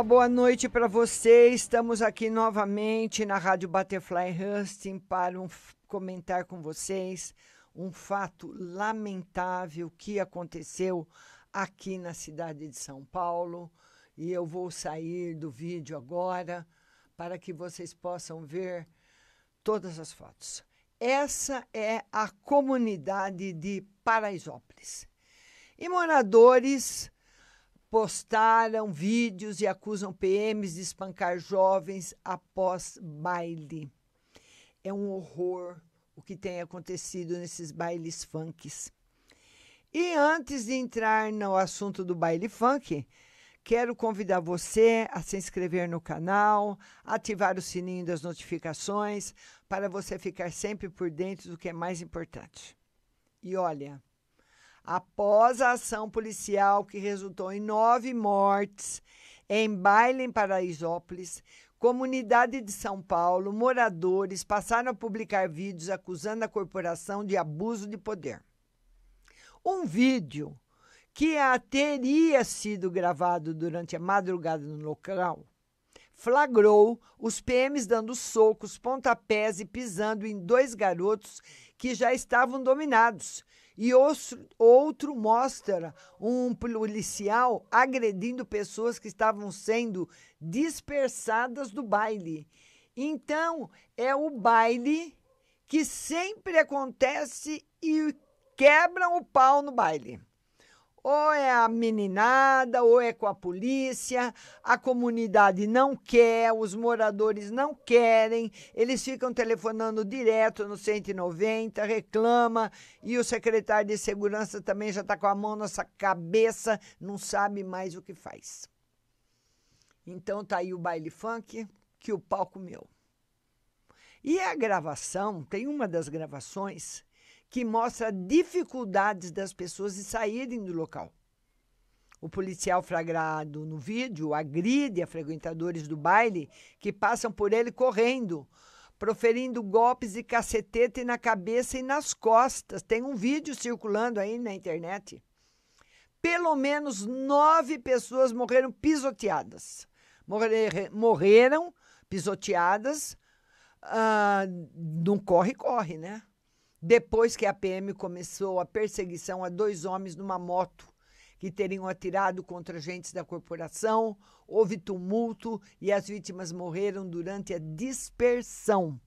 uma boa noite para vocês. Estamos aqui novamente na Rádio Butterfly Husting para um, comentar com vocês um fato lamentável que aconteceu aqui na cidade de São Paulo. E eu vou sair do vídeo agora para que vocês possam ver todas as fotos. Essa é a comunidade de Paraisópolis. E moradores postaram vídeos e acusam PMs de espancar jovens após baile. É um horror o que tem acontecido nesses bailes funks. E antes de entrar no assunto do baile funk, quero convidar você a se inscrever no canal, ativar o sininho das notificações para você ficar sempre por dentro do que é mais importante. E olha, após a ação policial que resultou em nove mortes em baile em Paraisópolis, comunidade de São Paulo, moradores passaram a publicar vídeos acusando a corporação de abuso de poder. Um vídeo que a teria sido gravado durante a madrugada no local flagrou os PMs dando socos, pontapés e pisando em dois garotos que já estavam dominados e outro mostra um policial agredindo pessoas que estavam sendo dispersadas do baile. Então, é o baile que sempre acontece e quebram o pau no baile. Ou é a meninada, ou é com a polícia, a comunidade não quer, os moradores não querem, eles ficam telefonando direto no 190, reclama, e o secretário de segurança também já está com a mão nessa cabeça, não sabe mais o que faz. Então tá aí o baile funk que o palco meu. E a gravação, tem uma das gravações que mostra dificuldades das pessoas de saírem do local. O policial flagrado no vídeo agride a frequentadores do baile que passam por ele correndo, proferindo golpes de cacetete na cabeça e nas costas. Tem um vídeo circulando aí na internet. Pelo menos nove pessoas morreram pisoteadas. Morreram pisoteadas uh, corre-corre, né? depois que a PM começou a perseguição a dois homens numa moto que teriam atirado contra agentes da corporação, houve tumulto e as vítimas morreram durante a dispersão.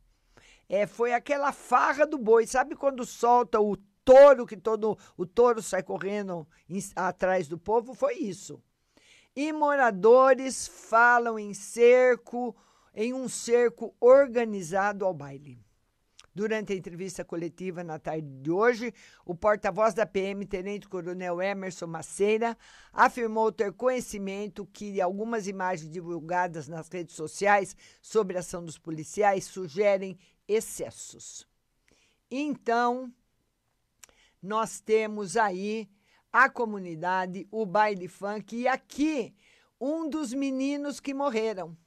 É, foi aquela farra do boi, sabe quando solta o touro que todo o touro sai correndo em, atrás do povo? Foi isso. E moradores falam em cerco, em um cerco organizado ao baile. Durante a entrevista coletiva na tarde de hoje, o porta-voz da PM, Tenente Coronel Emerson Maceira, afirmou ter conhecimento que algumas imagens divulgadas nas redes sociais sobre a ação dos policiais sugerem excessos. Então, nós temos aí a comunidade, o baile funk, e aqui um dos meninos que morreram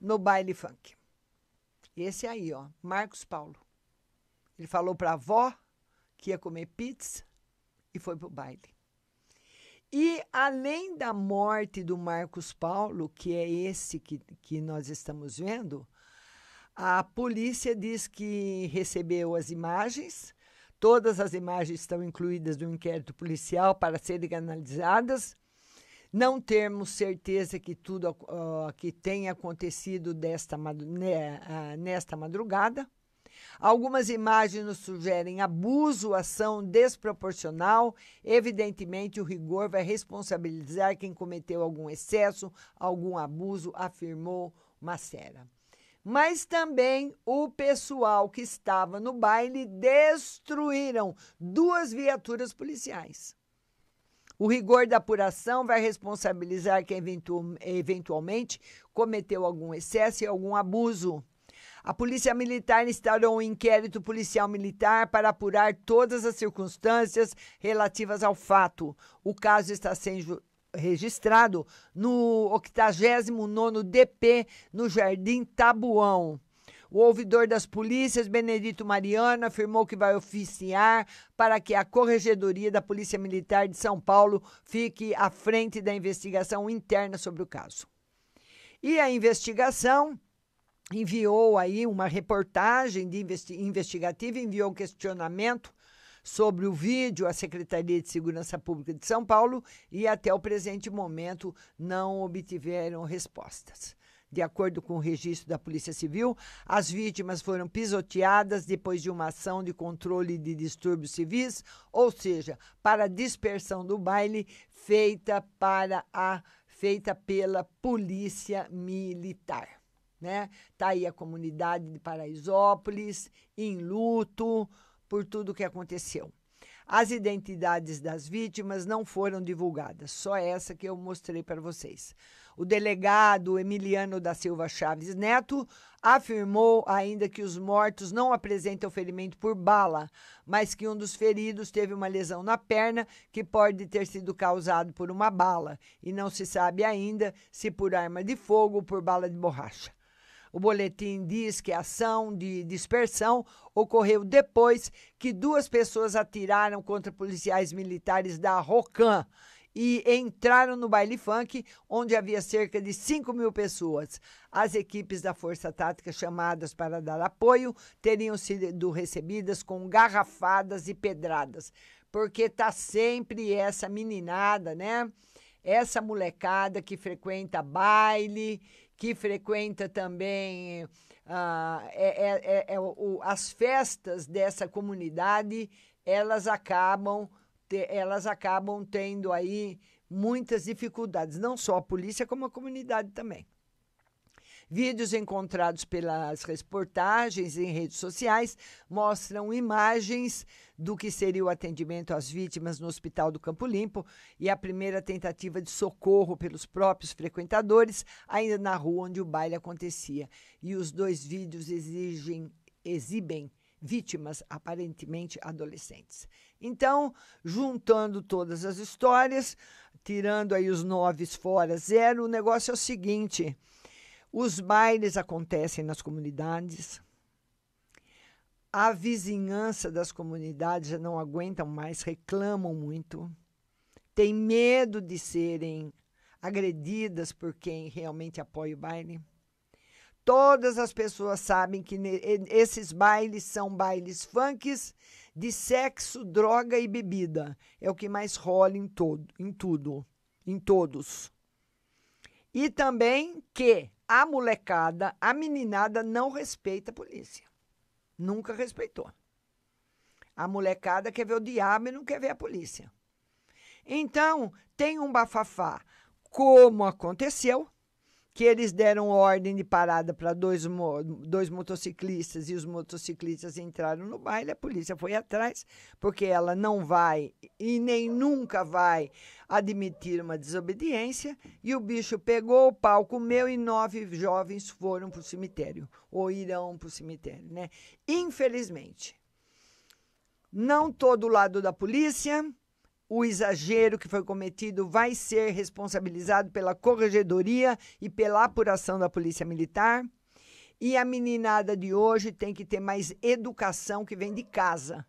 no baile funk. Esse aí, ó, Marcos Paulo. Ele falou para a avó que ia comer pizza e foi para o baile. E além da morte do Marcos Paulo, que é esse que, que nós estamos vendo, a polícia diz que recebeu as imagens, todas as imagens estão incluídas no inquérito policial para serem analisadas não termos certeza que tudo uh, que tenha acontecido desta, né, uh, nesta madrugada. Algumas imagens nos sugerem abuso, ação desproporcional. Evidentemente, o rigor vai responsabilizar quem cometeu algum excesso, algum abuso, afirmou Macera. Mas também o pessoal que estava no baile destruíram duas viaturas policiais. O rigor da apuração vai responsabilizar quem eventu eventualmente cometeu algum excesso e algum abuso. A Polícia Militar instaurou um inquérito policial militar para apurar todas as circunstâncias relativas ao fato. O caso está sendo registrado no 89º DP no Jardim Tabuão. O ouvidor das polícias, Benedito Mariano, afirmou que vai oficiar para que a Corregedoria da Polícia Militar de São Paulo fique à frente da investigação interna sobre o caso. E a investigação enviou aí uma reportagem de investigativa, enviou questionamento sobre o vídeo à Secretaria de Segurança Pública de São Paulo e até o presente momento não obtiveram respostas. De acordo com o registro da Polícia Civil, as vítimas foram pisoteadas depois de uma ação de controle de distúrbios civis, ou seja, para dispersão do baile feita para a feita pela Polícia Militar, né? Tá aí a comunidade de Paraisópolis em luto por tudo o que aconteceu. As identidades das vítimas não foram divulgadas, só essa que eu mostrei para vocês. O delegado Emiliano da Silva Chaves Neto afirmou ainda que os mortos não apresentam ferimento por bala, mas que um dos feridos teve uma lesão na perna que pode ter sido causado por uma bala e não se sabe ainda se por arma de fogo ou por bala de borracha. O boletim diz que a ação de dispersão ocorreu depois que duas pessoas atiraram contra policiais militares da ROCAM e entraram no baile funk, onde havia cerca de 5 mil pessoas. As equipes da Força Tática chamadas para dar apoio teriam sido recebidas com garrafadas e pedradas, porque tá sempre essa meninada, né? Essa molecada que frequenta baile, que frequenta também ah, é, é, é, é as festas dessa comunidade, elas acabam te, elas acabam tendo aí muitas dificuldades, não só a polícia, como a comunidade também. Vídeos encontrados pelas reportagens em redes sociais mostram imagens do que seria o atendimento às vítimas no Hospital do Campo Limpo e a primeira tentativa de socorro pelos próprios frequentadores, ainda na rua onde o baile acontecia. E os dois vídeos exigem, exibem vítimas aparentemente adolescentes. Então, juntando todas as histórias, tirando aí os nove fora zero, o negócio é o seguinte: os bailes acontecem nas comunidades. A vizinhança das comunidades já não aguentam mais, reclamam muito, têm medo de serem agredidas por quem realmente apoia o baile. Todas as pessoas sabem que esses bailes são bailes funks de sexo, droga e bebida. É o que mais rola em, todo, em tudo, em todos. E também que a molecada, a meninada não respeita a polícia. Nunca respeitou. A molecada quer ver o diabo e não quer ver a polícia. Então, tem um bafafá, como aconteceu que eles deram ordem de parada para dois, dois motociclistas e os motociclistas entraram no baile, a polícia foi atrás, porque ela não vai e nem nunca vai admitir uma desobediência, e o bicho pegou o palco meu e nove jovens foram para o cemitério, ou irão para o cemitério, né? Infelizmente, não todo lado da polícia, o exagero que foi cometido vai ser responsabilizado pela corregedoria e pela apuração da Polícia Militar. E a meninada de hoje tem que ter mais educação que vem de casa.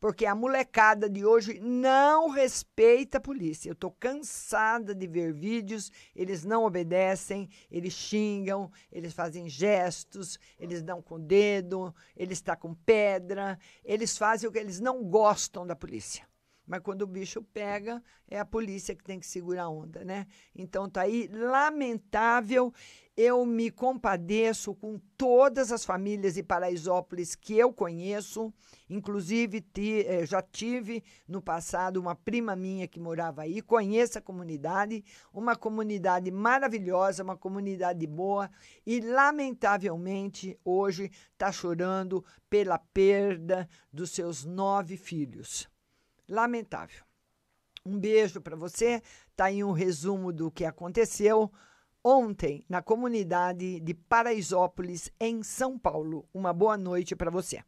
Porque a molecada de hoje não respeita a polícia. Eu estou cansada de ver vídeos, eles não obedecem, eles xingam, eles fazem gestos, eles dão com o dedo, eles com pedra, eles fazem o que eles não gostam da polícia mas quando o bicho pega, é a polícia que tem que segurar a onda, né? Então tá aí, lamentável. Eu me compadeço com todas as famílias de Paraisópolis que eu conheço, inclusive te, eh, já tive no passado uma prima minha que morava aí, conheço a comunidade, uma comunidade maravilhosa, uma comunidade boa e lamentavelmente hoje está chorando pela perda dos seus nove filhos. Lamentável. Um beijo para você. Está aí um resumo do que aconteceu ontem na comunidade de Paraisópolis, em São Paulo. Uma boa noite para você.